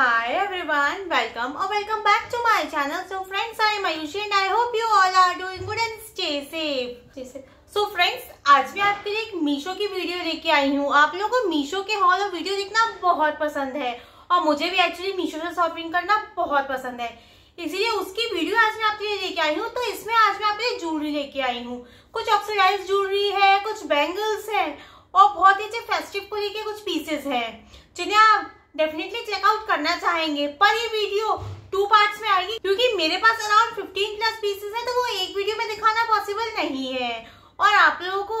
Hi everyone, welcome or welcome back to my channel. So friends, I am Ayushi and I hope you all are doing good and stay safe. so friends, आज मैं आपके लिए एक मीशो की video लेके आई हूँ आप लोगों को मीशो के हॉल और वीडियो देखना बहुत पसंद है और मुझे भी एक्चुअली मीशो से शॉपिंग करना बहुत पसंद है इसीलिए उसकी वीडियो आज मैं आपके लिए लेके आई हूँ तो इसमें आज मैं आपके लिए ज्वेलरी लेके आई हूँ कुछ ऑक्सीडाइज ज्वेलरी है कुछ बैंगल्स है और बहुत ही अच्छे फेस्टिव को लेके कुछ पीसेस है जिन्हें आप डेफिनेटली चेकआउट करना चाहेंगे पर ये वीडियो टू पार्ट्स में आएगी क्योंकि मेरे पास अराउंड फिफ्टीन प्लस पीसेस है तो वो एक वीडियो में दिखाना पॉसिबल नहीं है और आप लोगों को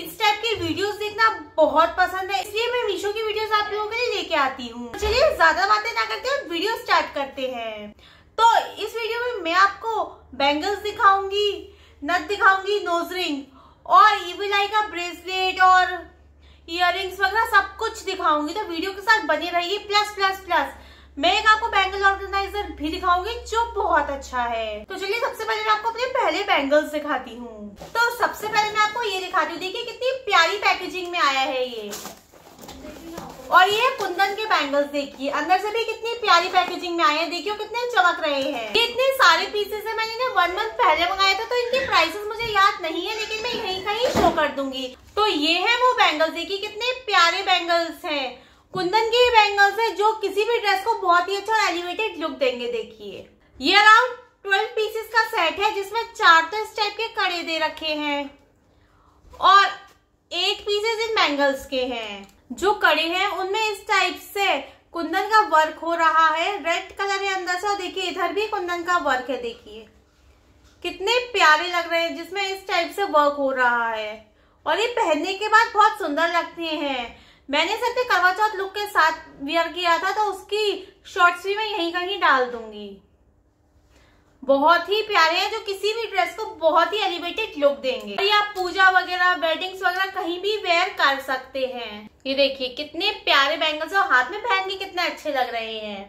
इस टाइप की वीडियोस देखना बहुत पसंद है इसलिए मैं मीशो की वीडियोस आप लोगों के लिए लेके आती हूँ तो चलिए ज्यादा बातें ना करते हैं वीडियो स्टार्ट करते हैं तो इस वीडियो में मैं आपको बैंगल्स दिखाऊंगी नथ दिखाऊंगी नोज रिंग और ईविलाई का ब्रेसलेट और इयर वगैरह सब कुछ दिखाऊंगी तो वीडियो के साथ बने रहिए प्लस प्लस प्लस मैं एक आपको बैंगल ऑर्गेनाइजर भी दिखाऊंगी जो बहुत अच्छा है तो चलिए सबसे पहले मैं आपको अपने पहले बैंगल्स दिखाती हूँ तो सबसे पहले मैं आपको ये दिखाती हूँ देखिए कितनी प्यारी पैकेजिंग में आया है ये और ये कुंदन के बैंगल्स देखिए अंदर से भी कितनी प्यारी पैकेजिंग में आए हैं देखियो कितने चमक रहे हैं ये इतने सारे पीसेस है मैंने इन्हें वन मंथ पहले मंगाया था तो इनके प्राइसेस मुझे याद नहीं है लेकिन मैं यहीं का ही शो कर दूंगी तो ये है वो बैंगल्स देखिए कितने प्यारे बैंगल्स है कुंदन के बैंगल्स है जो किसी भी ड्रेस को बहुत ही अच्छा एलिवेटेड लुक देंगे देखिए ये अराउंड ट्वेल्व पीसेस का सेट है जिसमें चार तो इस टाइप के कड़े दे रखे हैं और एट पीसेस इन बैंगल्स के हैं जो कड़े हैं उनमें इस टाइप से कुंदन का वर्क हो रहा है रेड कलर है अंदर से और देखिए इधर भी कुंदन का वर्क है देखिए कितने प्यारे लग रहे हैं जिसमें इस टाइप से वर्क हो रहा है और ये पहनने के बाद बहुत सुंदर लगते हैं मैंने सबसे पे करवा चौथ लुक के साथ वियर किया था तो उसकी शॉर्ट्स भी मैं यहीं कहीं डाल दूंगी बहुत ही प्यारे हैं जो किसी भी ड्रेस को बहुत ही एलिवेटेड लुक देंगे ये आप पूजा वगैरह वेडिंग्स वगैरह कहीं भी वेयर कर सकते हैं ये देखिए कितने प्यारे बैंगल्स और हाथ में पहन के कितने अच्छे लग रहे हैं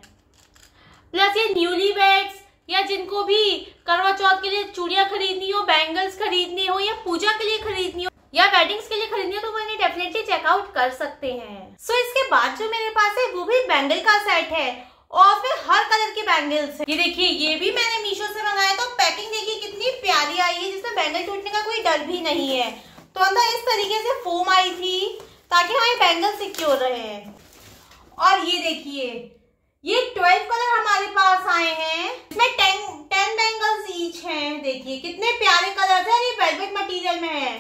प्लस ये न्यूली वेड या जिनको भी करवा चौथ के लिए चूड़िया खरीदनी हो बैंगल्स खरीदनी हो या पूजा के लिए खरीदनी हो या वेडिंग्स के लिए खरीदनी हो तो वो इन्हें डेफिनेटली चेकआउट कर सकते हैं सो so, इसके बाद जो मेरे पास है वो भी बैंगल का सेट है और फिर हर कलर के बैंगल्स है ये देखिए ये भी मैंने पैकिंग देखिए कितनी प्यारी आई है जिसमें बैंगल टूटने का कोई डर भी नहीं है तो अंदर इस तरीके से फोम आई थी ताकि हमारे बैंगल सिक्योर रहे और ये देखिए ये ट्वेल्व कलर हमारे पास आए हैं इसमें टेन टेन बैंगल्स ईच हैं देखिए कितने प्यारे कलर है ये वेलवेट मटेरियल में है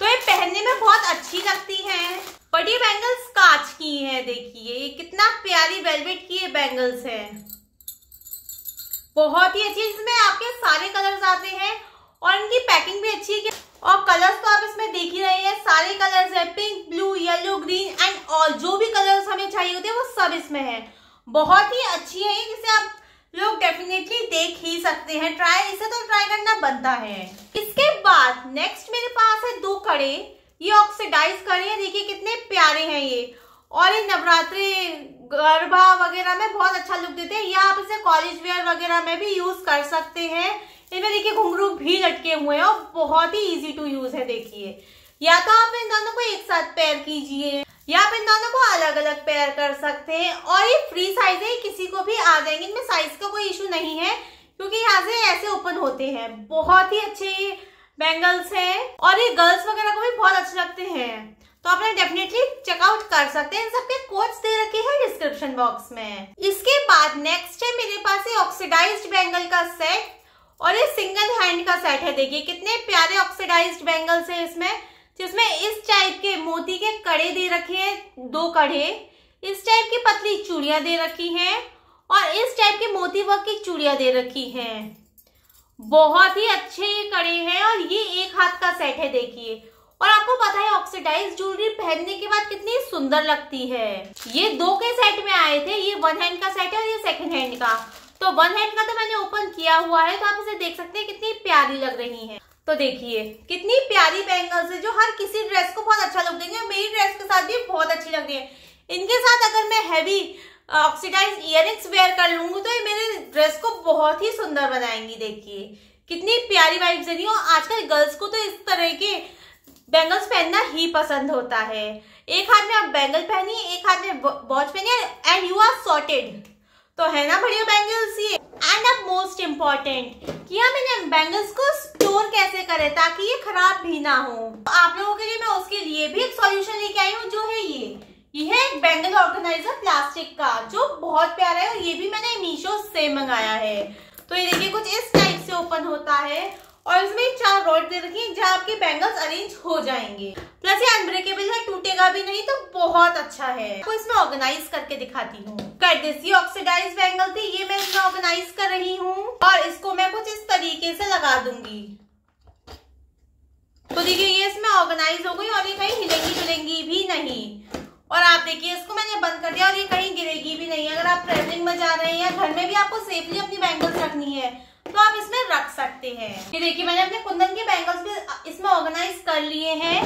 तो ये पहनने में बहुत अच्छी लगती है बट ये बैंगल्स कांच की है देखिए ये कितना प्यारी वेलवेट की ये बैंगल्स हैं बहुत ही अच्छी है जिसमें आपके सारे कलर्स आते हैं और इनकी पैकिंग भी अच्छी है और कलर्स तो आप इसमें देख ही रहे हैं सारे कलर्स हैं pink blue yellow green and all जो भी कलर्स हमें चाहिए होते हैं वो सब इसमें है बहुत ही अच्छी है ये जिसे आप लोग डेफिनेटली देख ही सकते हैं ट्राई इसे तो ट्राई करना बनता है इसके बाद नेक्स्ट मेरे पास है दो कड़े ये ऑक्सीडाइज कड़े हैं देखिए कितने प्यारे हैं ये और ये नवरात्रि गरबा वगैरह में बहुत अच्छा लुक देते हैं या आप इसे कॉलेज वेयर वगैरह में भी यूज कर सकते हैं इनमें देखिए घुंघरू भी लटके हुए हैं और बहुत ही इजी टू यूज है देखिए या तो आप इन दोनों को एक साथ पेयर कीजिए या आप इन दोनों को अलग अलग पेयर कर सकते हैं और ये फ्री साइज है किसी को भी आ जाएंगे इनमें साइज का कोई इशू नहीं है क्योंकि यहाँ से ऐसे ओपन होते हैं बहुत ही अच्छे बैंगल्स हैं और ये गर्ल्स वगैरह को भी बहुत अच्छे लगते हैं तो आपने डेफिनेटली चेकआउट कर सकते हैं इन सबके कोड्स दे रखे हैं डिस्क्रिप्शन बॉक्स में इसके बाद नेक्स्ट है मेरे पास है ऑक्सीडाइज्ड बैंगल का सेट और ये सिंगल हैंड का सेट है देखिए कितने प्यारे ऑक्सीडाइज्ड बैंगल्स हैं इसमें जिसमें इस टाइप के मोती के कड़े दे रखे हैं दो कड़े इस टाइप की पतली चूड़ियां दे रखी है और इस टाइप के मोती वर्क की चूड़ियां दे रखी है बहुत ही अच्छे ये कड़े हैं और ये एक हाथ का सेट है देखिए और आपको पता है ऑक्सीडाइज ज्वेलरी पहनने के बाद कितनी सुंदर लगती है ये दो के सेट में आए थे ये वन हैंड का सेट है और ये सेकेंड हैंड का तो वन हैंड का तो मैंने ओपन किया हुआ है तो आप इसे देख सकते हैं कितनी प्यारी लग रही है तो देखिए कितनी प्यारी बैंगल्स है जो हर किसी ड्रेस को बहुत अच्छा लग देंगे मेरी ड्रेस के साथ भी बहुत अच्छी लग रही है इनके साथ अगर मैं हैवी ऑक्सीडाइज इयरिंग्स वेयर कर लूंगी तो ये मेरे ड्रेस को बहुत ही सुंदर बनाएंगी देखिए कितनी प्यारी वाइब्स दे रही हूँ आजकल गर्ल्स को तो इस तरह के बैंगल्स पहनना ही पसंद होता है एक हाथ में आप बैंगल पहनिए एक हाथ में वॉच पहनिए एंड यू आर सॉर्टेड तो है ना बढ़िया बैंगल्स ये एंड अब मोस्ट इम्पॉर्टेंट किया मैंने बैंगल्स को स्टोर कैसे करें ताकि ये खराब भी ना हो तो आप लोगों के लिए मैं उसके लिए भी एक सॉल्यूशन लेके आई हूँ जो है ये ये है एक बैंगल ऑर्गेनाइजर प्लास्टिक का जो बहुत प्यारा है और ये भी मैंने मीशो से मंगाया है तो ये देखिए कुछ इस टाइप से होता है और इसमें चार रोड दे रखी है जहाँ आपके बैंगल्स अरेंज हो जाएंगे प्लस ये अनब्रेकेबल है टूटेगा भी नहीं तो बहुत अच्छा है तो इसमें ऑर्गेनाइज करके दिखाती हूँ कर दिस ऑक्सीडाइज बैंगल थी ये मैं इसमें ऑर्गेनाइज कर रही हूँ और इसको मैं कुछ इस तरीके से लगा दूंगी तो देखिए ये इसमें ऑर्गेनाइज हो गई और ये कहीं हिलेंगी जुलेंगी भी नहीं और आप देखिए इसको मैंने बंद कर दिया और ये कहीं गिरेगी भी नहीं अगर आप ट्रेवलिंग में जा रहे हैं या घर में भी आपको सेफली अपनी बैंगल्स रखनी है तो आप इसमें रख सकते हैं ये देखिए मैंने अपने कुंदन के बैंगल्स भी इसमें ऑर्गेनाइज कर लिए हैं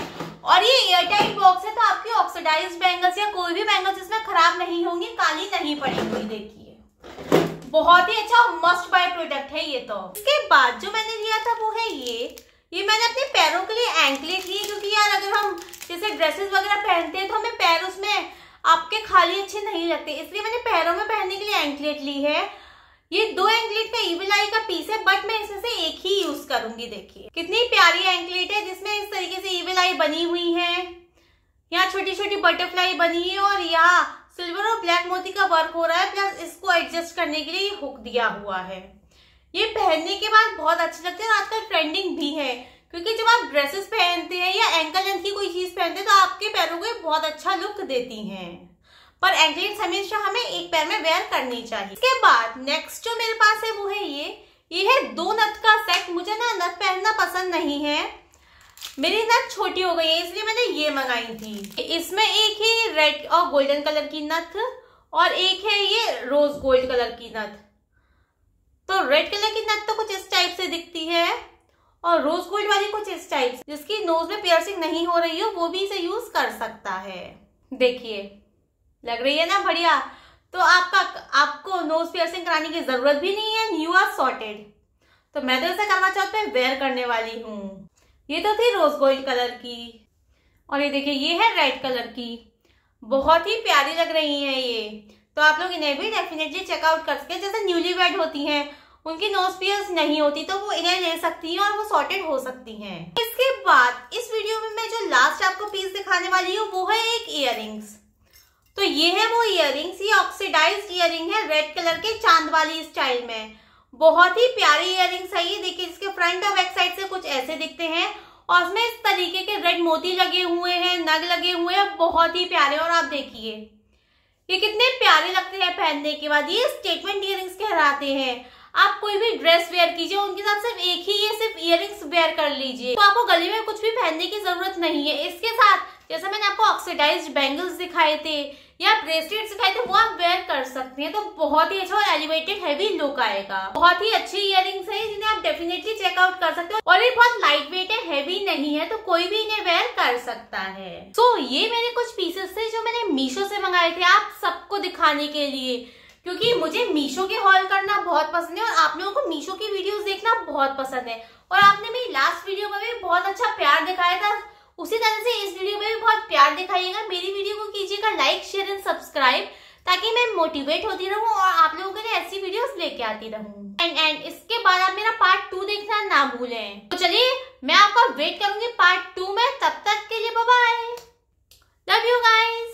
और ये एयरटाइट बॉक्स है तो आपके ऑक्सीडाइज बैंगल्स या कोई भी बैंगल्स इसमें खराब नहीं होंगे काली नहीं पड़ेगी देखिए बहुत ही अच्छा मस्ट बाय प्रोडक्ट है ये तो इसके बाद जो मैंने लिया था वो है ये ये मैंने अपने पैरों के लिए एंकलेट लिए क्योंकि यार अगर हम जैसे ड्रेसेस वगैरह पहनते हैं तो हमें पैर उसमें आपके खाली अच्छे नहीं लगते इसलिए मैंने पैरों में पहनने के लिए एंकलेट ली है ये दो एंकलेट में आई का पीस है बट मैं इसमें से एक ही यूज करूंगी देखिए कितनी प्यारी एंकलेट है जिसमें इस तरीके से आई बनी हुई है यहाँ छोटी छोटी बटरफ्लाई बनी है और यहाँ सिल्वर और ब्लैक मोती का वर्क हो रहा है प्लस इसको एडजस्ट करने के लिए हुक दिया हुआ है ये पहनने के बाद बहुत अच्छे लगते हैं और आजकल ट्रेंडिंग भी है क्योंकि जब आप ड्रेसेस पहनते हैं या एंकल लेंथ की कोई चीज पहनते हैं तो आपके पैरों को बहुत अच्छा लुक देती हैं पर एंकलेट्स हमेशा हमें एक पैर में वेयर करनी चाहिए इसके बाद नेक्स्ट जो मेरे पास है वो है ये ये है दो नथ का सेट मुझे ना नथ पहनना पसंद नहीं है मेरी नथ छोटी हो गई है इसलिए मैंने ये मंगाई थी इसमें एक ही रेड और गोल्डन कलर की नथ और एक है ये रोज गोल्ड कलर की नथ तो रेड कलर की नथ तो कुछ इस टाइप से दिखती है और रोज गोल्ड वाली कुछ इस टाइप से जिसकी नोज में पियर्सिंग नहीं हो रही हो वो भी इसे यूज कर सकता है देखिए लग रही है ना बढ़िया तो आपका आपको नोज पियर्सिंग कराने की जरूरत भी नहीं है यू आर सॉर्टेड तो मैं तो इसे करना चाहते पे वेयर करने वाली हूँ ये तो थी रोज गोल्ड कलर की और ये देखिए ये है रेड कलर की बहुत ही प्यारी लग रही है ये तो आप लोग इन्हें भी डेफिनेटली चेकआउट कर सकते हैं जैसे न्यूली वेड होती हैं उनकी नोज पियर्स नहीं होती तो वो इन्हें ले सकती हैं और वो सॉर्टेड हो सकती हैं इसके बाद इस वीडियो में मैं जो लास्ट आपको पीस दिखाने वाली हूँ वो है एक इयर तो ये है वो इयरिंग्स ये ऑक्सीडाइज्ड इयरिंग है रेड कलर के चांद वाली स्टाइल में बहुत ही प्यारी इयरिंग्स है ये देखिए इसके फ्रंट और बैक साइड से कुछ ऐसे दिखते हैं और उसमें इस तरीके के रेड मोती लगे हुए हैं नग लगे हुए हैं बहुत ही प्यारे और आप देखिए ये कितने प्यारे लगते हैं पहनने के बाद ये स्टेटमेंट इयरिंग्स कहलाते हैं आप कोई भी ड्रेस वेयर कीजिए उनके साथ सिर्फ एक ही ये सिर्फ इयरिंग्स वेयर कर लीजिए तो आपको गले में कुछ भी पहनने की जरूरत नहीं है इसके साथ जैसे मैंने आपको ऑक्सीडाइज बैंगल्स दिखाए थे या ब्रेसलेट दिखाए थे वो आप वेयर कर सकते हैं तो बहुत ही अच्छा और एलिवेटेड हैवी लुक आएगा बहुत ही अच्छे इयर है जिन्हें आप डेफिनेटली चेकआउट कर सकते हो और ये बहुत लाइट वेट है हैवी नहीं है तो कोई भी इन्हें वेयर कर सकता है सो so, ये मेरे कुछ पीसेस थे जो मैंने मीशो से मंगाए थे आप सबको दिखाने के लिए क्योंकि मुझे मीशो के हॉल करना बहुत पसंद है और आप लोगों को मीशो की वीडियोस देखना बहुत पसंद है और आपने मेरी लास्ट वीडियो में भी बहुत अच्छा प्यार दिखाया था उसी तरह से इस वीडियो में भी बहुत प्यार दिखाइएगा मेरी वीडियो को कीजिएगा लाइक शेयर एंड सब्सक्राइब ताकि मैं मोटिवेट होती रहूं और आप लोगों के लिए ऐसी वीडियोस लेके आती रहूं एंड एंड इसके बाद आप मेरा पार्ट टू देखना ना भूलें तो चलिए मैं आपका वेट करूंगी पार्ट टू में तब तक के लिए बाय लव यू गाइस